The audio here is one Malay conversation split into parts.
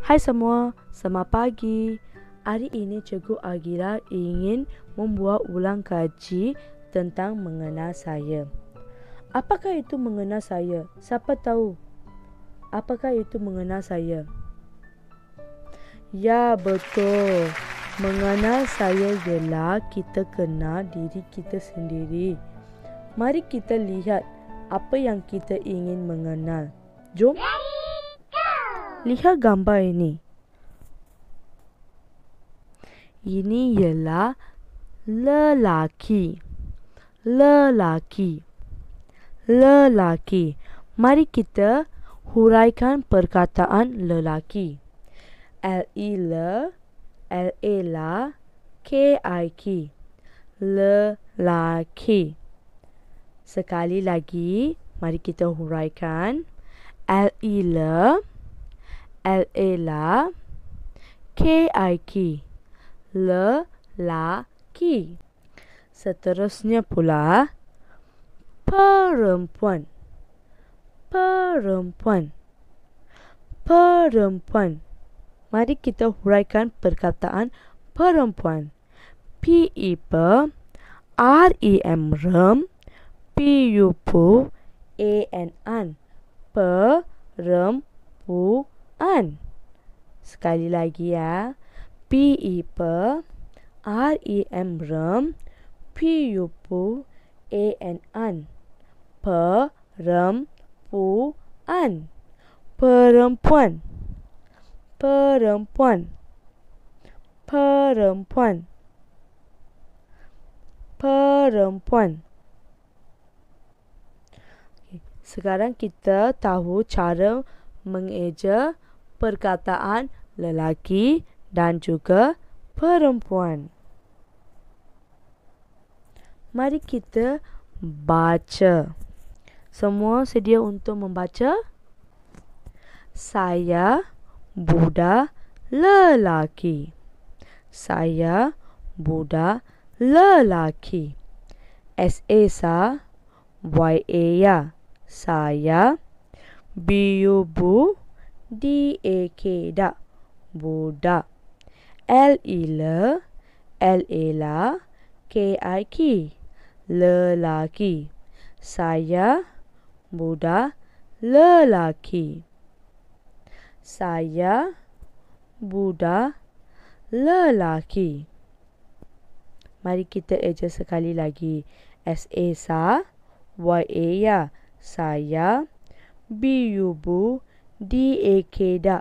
Hai semua, selamat pagi. Hari ini Cikgu Agila ingin membuat ulang kaji tentang mengenal saya. Apakah itu mengenal saya? Siapa tahu? Apakah itu mengenal saya? Ya, betul. Mengenal saya ialah kita kenal diri kita sendiri. Mari kita lihat apa yang kita ingin mengenal. Jom. Daddy. Lihat gambar ini. Ini ialah lelaki. Lelaki. Lelaki. Mari kita huraikan perkataan lelaki. L I L L A L K I K lelaki. Sekali lagi, mari kita huraikan L I L l e l k i L A L A K I K L LA KI Seterusnya pula perempuan perempuan perempuan Mari kita huraikan perkataan perempuan P E P R E M R E M P U P A N A N perempuan an. Sekali lagi ya. P E P R E M rem P U P A N an. P rem pu an. Perempuan. Perempuan. Perempuan. Perempuan. Okay. Sekarang kita tahu cara mengeja perkataan lelaki dan juga perempuan. Mari kita baca. Semua sedia untuk membaca? Saya budak lelaki. Saya budak lelaki. S A S A Y A Y A. Saya B biubu bu D A K da Buddha L I L L e A L K I K lelaki saya Buddha lelaki saya Buddha lelaki Mari kita eja sekali lagi S A S A Y A ya saya B U B U -A. D A K da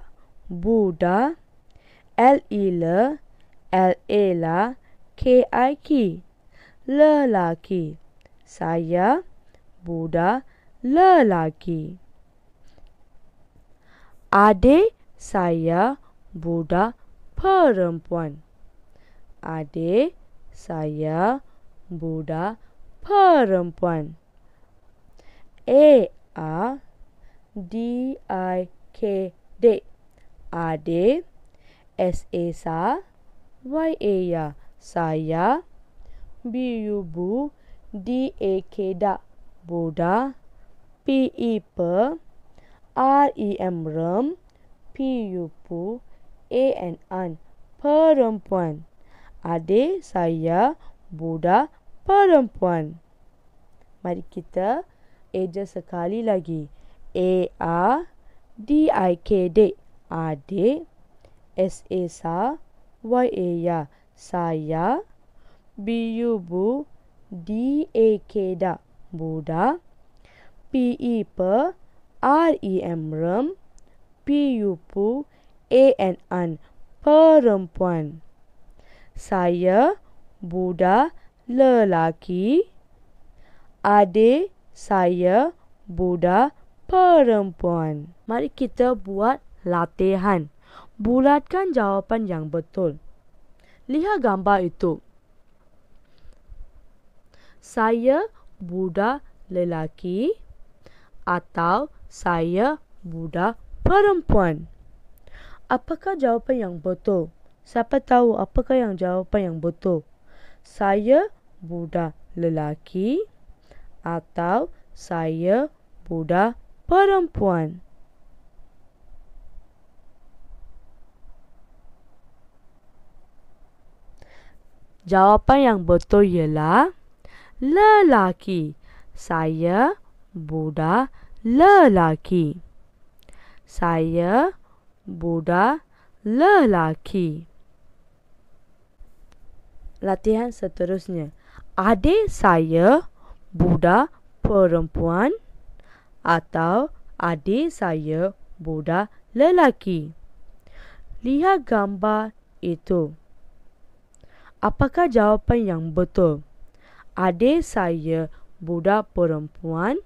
Buddha L E L L A la K I K lelaki saya Buddha lelaki Ade saya Buddha perempuan Ade saya Buddha perempuan E A D I K D. A D, S e e A S A Y A Y A saya B U B e U D A K D A Buddha P E P R E M R E M P U P U A N AN perempuan Ade saya Buddha perempuan Mari kita eja sekali lagi A e A D I K D A D S A e S A Y A e Y A saya B U B U D A K D A, buda P E P R E M R E M P U P U A N an perempuan saya buda lelaki adik saya budak perempuan. Mari kita buat latihan. Bulatkan jawapan yang betul. Lihat gambar itu. Saya budak lelaki atau saya budak perempuan. Apakah jawapan yang betul? Siapa tahu apakah yang jawapan yang betul? Saya budak lelaki atau saya budak perempuan. Jawapan yang betul ialah lelaki. Saya budak lelaki. Saya budak lelaki. Latihan seterusnya. Adik saya budak perempuan atau adik saya budak lelaki. Lihat gambar itu. Apakah jawapan yang betul? Adik saya budak perempuan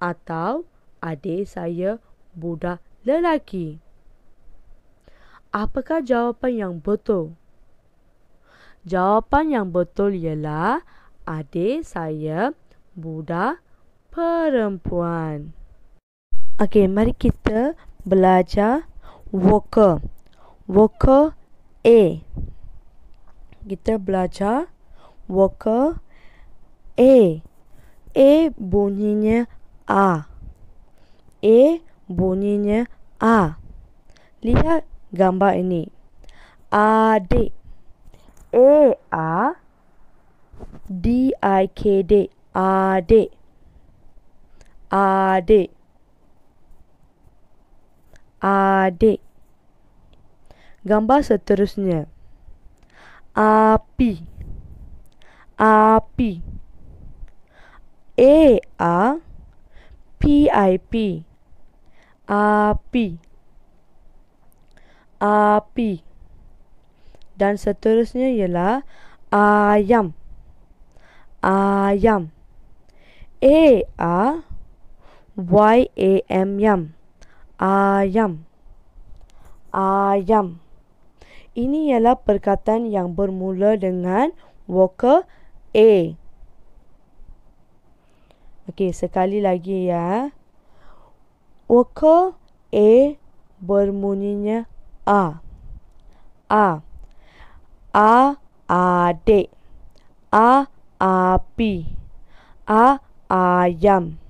atau adik saya budak lelaki? Apakah jawapan yang betul? Jawapan yang betul ialah adik saya budak perempuan. Okey, mari kita belajar vokal. Vokal A. Kita belajar vokal A. A bunyinya A. A bunyinya A. Lihat gambar ini. A D. A A D I K D. A Adik adik adik gambar seterusnya api api a a p i p api api dan seterusnya ialah ayam ayam a a Y A M Yam Ayam Ayam Ini ialah perkataan yang bermula dengan vokal A Okey, sekali lagi ya Vokal A bermunyinya A A A A api A ayam A- A- A- A- A- A-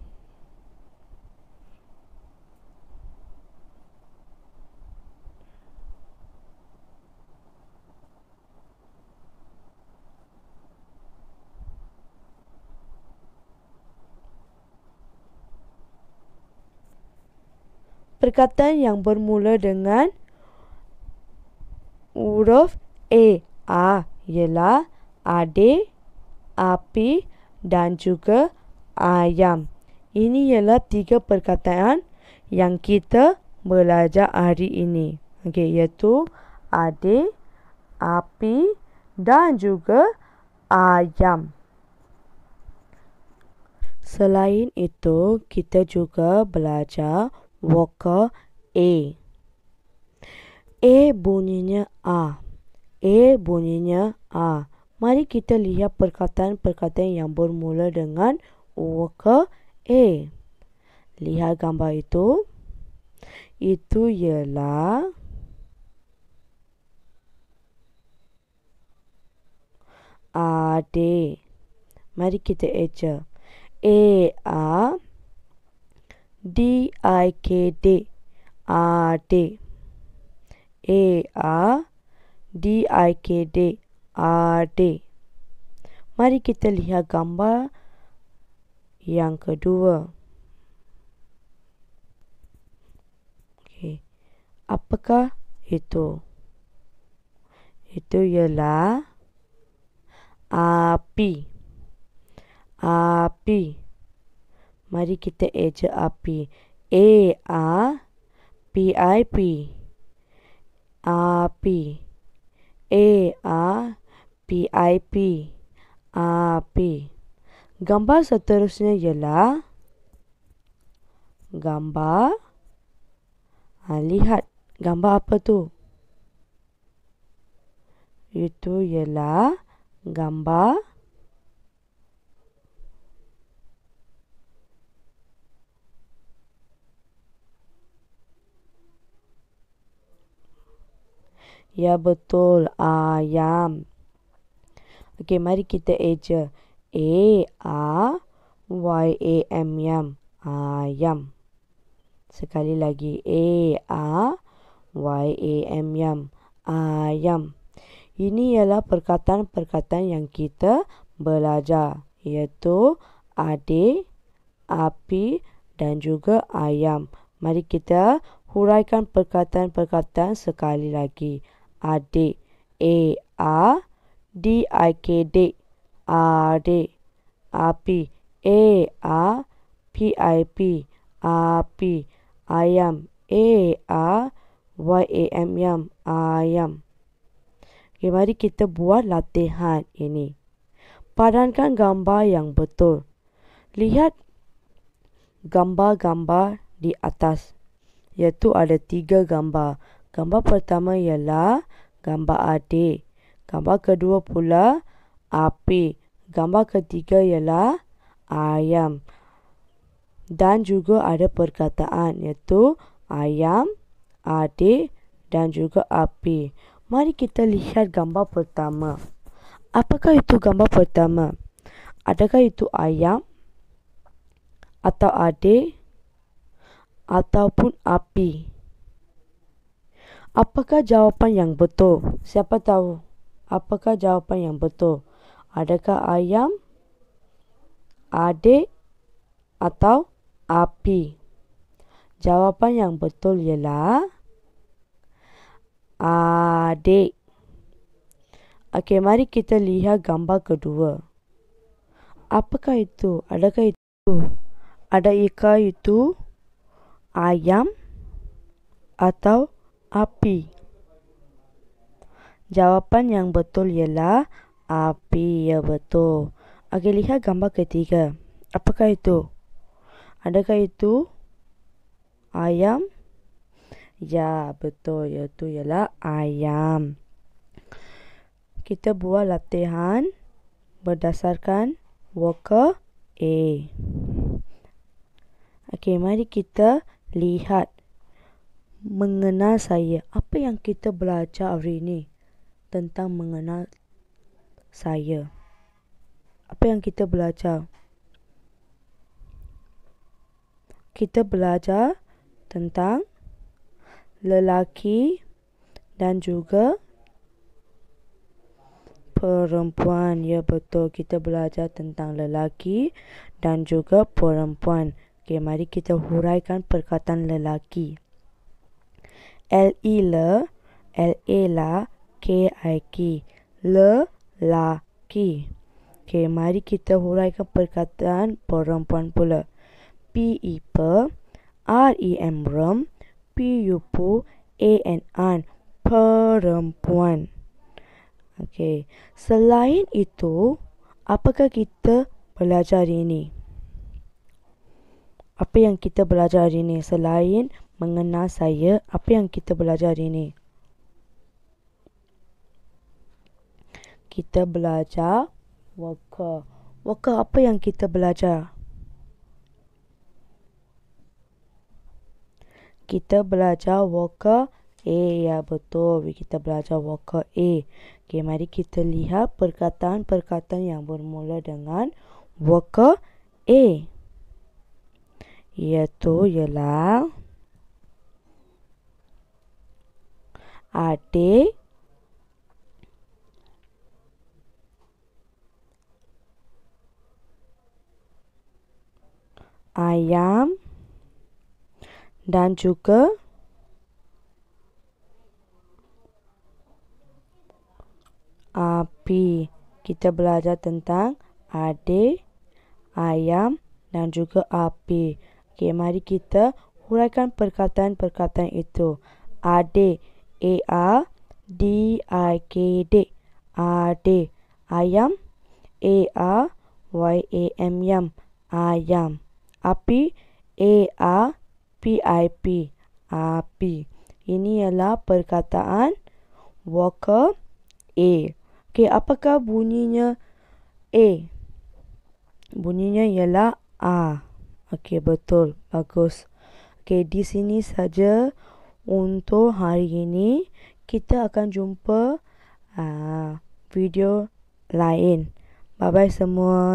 perkataan yang bermula dengan huruf A. A ialah ade, api dan juga ayam. Ini ialah tiga perkataan yang kita belajar hari ini. Okey, iaitu ade, api dan juga ayam. Selain itu, kita juga belajar Walker A. A bunyinya A. A bunyinya A. Mari kita lihat perkataan-perkataan yang bermula dengan Walker A. Lihat gambar itu. Itu ialah A D. Mari kita eja. A A D I K D A D A e A D I K D A D Mari kita lihat gambar yang kedua. Okay. Apakah itu? Itu ialah api. Api. Mari kita eja api. A e, A P I P A P A e, A P I P A P Gambar seterusnya ialah gambar ha, lihat gambar apa tu? Itu ialah gambar Ya betul, ayam. Okey, mari kita eja. A A Y A M yam, ayam. Sekali lagi A A Y A M yam, ayam. Ini ialah perkataan-perkataan yang kita belajar iaitu ade, api dan juga ayam. Mari kita huraikan perkataan-perkataan sekali lagi adik. A A D I K D A D A P A A P I P A P I am A A Y A M yam I am okay, mari kita buat latihan ini padankan gambar yang betul lihat gambar-gambar di atas iaitu ada tiga gambar Gambar pertama ialah gambar adik. Gambar kedua pula api. Gambar ketiga ialah ayam. Dan juga ada perkataan iaitu ayam, adik dan juga api. Mari kita lihat gambar pertama. Apakah itu gambar pertama? Adakah itu ayam? Atau adik? Ataupun api? Api. Apakah jawapan yang betul? Siapa tahu? Apakah jawapan yang betul? Adakah ayam, adik atau api? Jawapan yang betul ialah adik. Okey, mari kita lihat gambar kedua. Apakah itu? Adakah itu? Ada ikan itu ayam atau api. Jawapan yang betul ialah api, ya betul. Okey, lihat gambar ketiga. Apakah itu? Adakah itu ayam? Ya, betul. Itu ialah ayam. Kita buat latihan berdasarkan worker A. Okey, mari kita lihat mengenal saya. Apa yang kita belajar hari ini tentang mengenal saya? Apa yang kita belajar? Kita belajar tentang lelaki dan juga perempuan. Ya betul, kita belajar tentang lelaki dan juga perempuan. Okay, mari kita huraikan perkataan lelaki. L E L L e A L K I K L L A K I K mari kita huraikan perkataan perempuan pula P E P R E M R P U P A N N perempuan Okey selain itu apakah kita belajar ini apa yang kita belajar ini selain mengenal saya apa yang kita belajar hari ini. Kita belajar waka waka apa yang kita belajar? Kita belajar waka A. Ya betul, kita belajar waka A. Okay, mari kita lihat perkataan-perkataan yang bermula dengan waka A. Iaitu ialah... ate ayam dan juga api kita belajar tentang ade ayam dan juga api okey mari kita huraikan perkataan-perkataan itu ade A A D I K D D, Ayam A A Y A M Yam Ayam Api A A P I P Api Ini ialah perkataan Walker A Okey, apakah bunyinya A? Bunyinya ialah A. Okey, betul. Bagus. Okey, di sini saja untuk hari ini. Kita akan jumpa uh, video lain. Bye-bye semua.